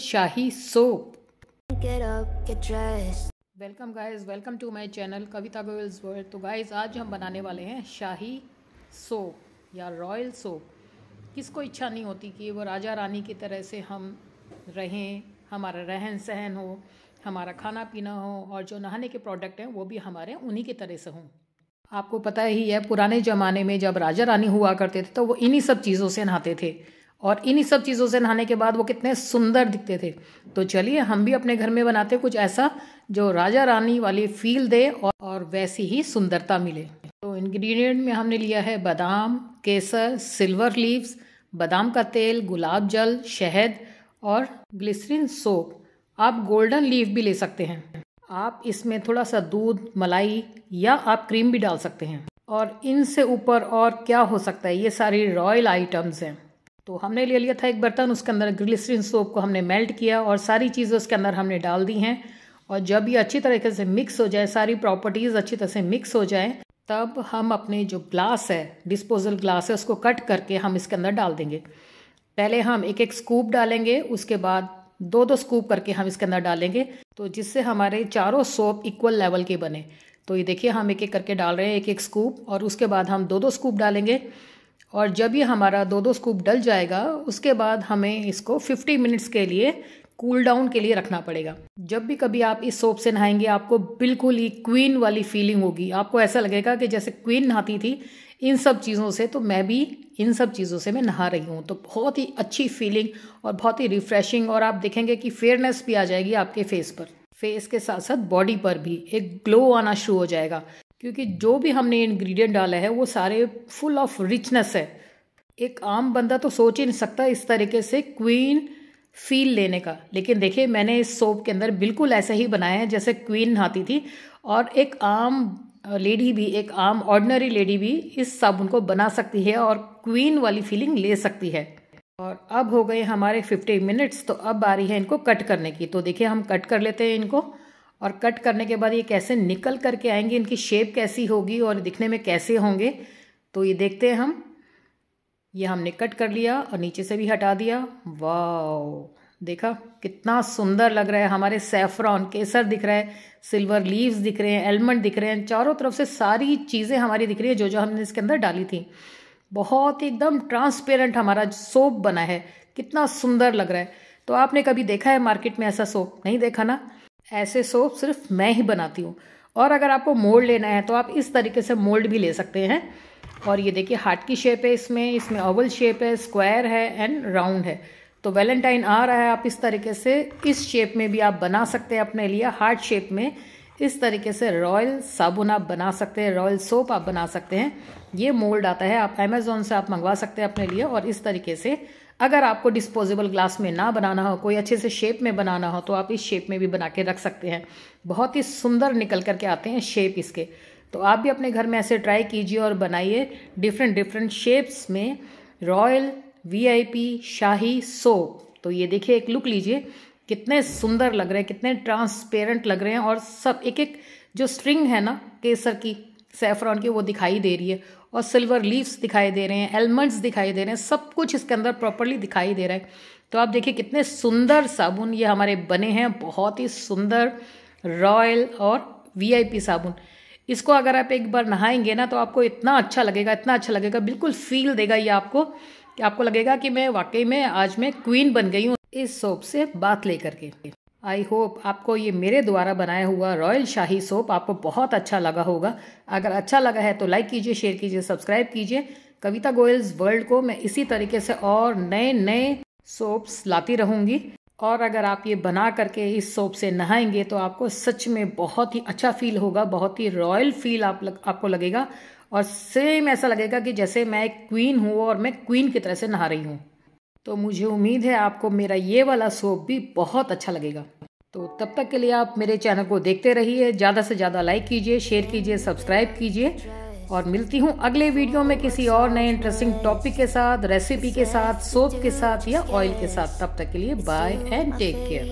shahi soap welcome guys welcome to my channel Kavita Goyal's world तो guys आज हम बनाने वाले हैं शाही सोप या रॉयल सोप किसको इच्छा नहीं होती कि वो राजा रानी की तरह से हम रहें हमारा रहन सहन हो हमारा खाना पीना हो और जो नहाने के प्रोडक्ट हैं वो भी हमारे उन्हीं की तरह से हों आपको पता ही है पुराने ज़माने में जब राजा रानी हुआ करते थे तो वो इन्हीं सब चीज़ों से नहाते थे और इन्हीं सब चीज़ों से नहाने के बाद वो कितने सुंदर दिखते थे तो चलिए हम भी अपने घर में बनाते कुछ ऐसा जो राजा रानी वाली फील दे और वैसी ही सुंदरता मिले तो इंग्रेडिएंट में हमने लिया है बादाम केसर सिल्वर लीव्स बादाम का तेल गुलाब जल शहद और ग्लिसरीन सोप आप गोल्डन लीव भी ले सकते हैं आप इसमें थोड़ा सा दूध मलाई या आप क्रीम भी डाल सकते हैं और इनसे ऊपर और क्या हो सकता है ये सारी रॉयल आइटम्स हैं तो हमने ले लिया था एक बर्तन उसके अंदर ग्लिसरीन सोप को हमने मेल्ट किया और सारी चीज़ें उसके अंदर हमने डाल दी हैं और जब ये अच्छी तरीके से मिक्स हो जाए सारी प्रॉपर्टीज़ अच्छी तरह से मिक्स हो जाए तब हम अपने जो ग्लास है डिस्पोजल ग्लास है उसको कट करके हम इसके अंदर डाल देंगे पहले हम एक एक स्कूप डालेंगे उसके बाद दो दो स्कूप करके हम इसके अंदर डालेंगे तो जिससे हमारे चारों सोप इक्वल लेवल के बने तो ये देखिए हम एक एक करके डाल रहे हैं एक एक स्कूप और उसके बाद हम दो दो स्कूप डालेंगे और जब ये हमारा दो दो स्कूप डल जाएगा उसके बाद हमें इसको 50 मिनट्स के लिए कूल डाउन के लिए रखना पड़ेगा जब भी कभी आप इस सोप से नहाएंगे आपको बिल्कुल ही क्वीन वाली फीलिंग होगी आपको ऐसा लगेगा कि जैसे क्वीन नहाती थी इन सब चीज़ों से तो मैं भी इन सब चीज़ों से मैं नहा रही हूँ तो बहुत ही अच्छी फीलिंग और बहुत ही रिफ्रेशिंग और आप देखेंगे कि फेयरनेस भी आ जाएगी आपके फेस पर फेस के साथ साथ बॉडी पर भी एक ग्लो आना शुरू हो जाएगा क्योंकि जो भी हमने इंग्रेडिएंट डाला है वो सारे फुल ऑफ रिचनेस है एक आम बंदा तो सोच ही नहीं सकता इस तरीके से क्वीन फील लेने का लेकिन देखिए मैंने इस सोप के अंदर बिल्कुल ऐसे ही बनाया है जैसे क्वीन नहाती थी और एक आम लेडी भी एक आम ऑर्डनरी लेडी भी इस साबुन को बना सकती है और क्वीन वाली फीलिंग ले सकती है और अब हो गए हमारे 50 मिनट्स तो अब आ रही है इनको कट करने की तो देखिए हम कट कर लेते हैं इनको और कट करने के बाद ये कैसे निकल करके आएंगे इनकी शेप कैसी होगी और दिखने में कैसे होंगे तो ये देखते हैं हम ये हमने कट कर लिया और नीचे से भी हटा दिया वाह देखा कितना सुंदर लग रहा है हमारे सेफ्रॉन केसर दिख रहा है सिल्वर लीव्स दिख रहे हैं एलमंड दिख रहे हैं चारों तरफ से सारी चीज़ें हमारी दिख रही है जो जो हमने इसके अंदर डाली थी बहुत एकदम ट्रांसपेरेंट हमारा सोप बना है कितना सुंदर लग रहा है तो आपने कभी देखा है मार्केट में ऐसा सोप नहीं देखा ना ऐसे सोप सिर्फ मैं ही बनाती हूँ और अगर आपको मोल्ड लेना है तो आप इस तरीके से मोल्ड भी ले सकते हैं और ये देखिए हार्ट की शेप है इसमें इसमें ओवल शेप है स्क्वायर है एंड राउंड है तो वैलेंटाइन आ रहा है आप इस तरीके से इस शेप में भी आप बना सकते हैं अपने लिए हार्ट शेप में इस तरीके से रॉयल साबुन आप बना सकते हैं रॉयल सोप आप बना सकते हैं ये मोल्ड आता है आप अमेजोन से आप मंगवा सकते हैं अपने लिए और इस तरीके से अगर आपको डिस्पोजेबल ग्लास में ना बनाना हो कोई अच्छे से शेप में बनाना हो तो आप इस शेप में भी बना के रख सकते हैं बहुत ही सुंदर निकल कर के आते हैं शेप इसके तो आप भी अपने घर में ऐसे ट्राई कीजिए और बनाइए डिफरेंट डिफरेंट शेप्स में रॉयल वीआईपी शाही सोप तो ये देखिए एक लुक लीजिए कितने सुंदर लग रहे हैं कितने ट्रांसपेरेंट लग रहे हैं और सब एक एक जो स्ट्रिंग है ना केसर की सेफ्रॉन की वो दिखाई दे रही है और सिल्वर लीव्स दिखाई दे रहे हैं एलमंड्स दिखाई दे रहे हैं सब कुछ इसके अंदर प्रॉपरली दिखाई दे रहा है तो आप देखिए कितने सुंदर साबुन ये हमारे बने हैं बहुत ही सुंदर रॉयल और वीआईपी साबुन इसको अगर आप एक बार नहाएंगे ना तो आपको इतना अच्छा लगेगा इतना अच्छा लगेगा बिल्कुल फील देगा ये आपको कि आपको लगेगा कि मैं वाकई में आज मैं क्वीन बन गई हूँ इस सोप से बात लेकर के आई होप आपको ये मेरे द्वारा बनाया हुआ रॉयल शाही सोप आपको बहुत अच्छा लगा होगा अगर अच्छा लगा है तो लाइक कीजिए शेयर कीजिए सब्सक्राइब कीजिए कविता गोयल्स वर्ल्ड को मैं इसी तरीके से और नए नए सोप्स लाती रहूँगी और अगर आप ये बना करके इस सोप से नहाएंगे तो आपको सच में बहुत ही अच्छा फील होगा बहुत ही रॉयल फील आप लग, आपको लगेगा और सेम ऐसा लगेगा कि जैसे मैं एक क्वीन हूँ और मैं क्वीन की तरह से नहा रही हूँ तो मुझे उम्मीद है आपको मेरा ये वाला सोप भी बहुत अच्छा लगेगा तो तब तक के लिए आप मेरे चैनल को देखते रहिए ज़्यादा से ज़्यादा लाइक कीजिए शेयर कीजिए सब्सक्राइब कीजिए और मिलती हूँ अगले वीडियो में किसी और नए इंटरेस्टिंग टॉपिक के साथ रेसिपी के साथ सोप के साथ या ऑयल के साथ तब तक के लिए बाय एंड टेक केयर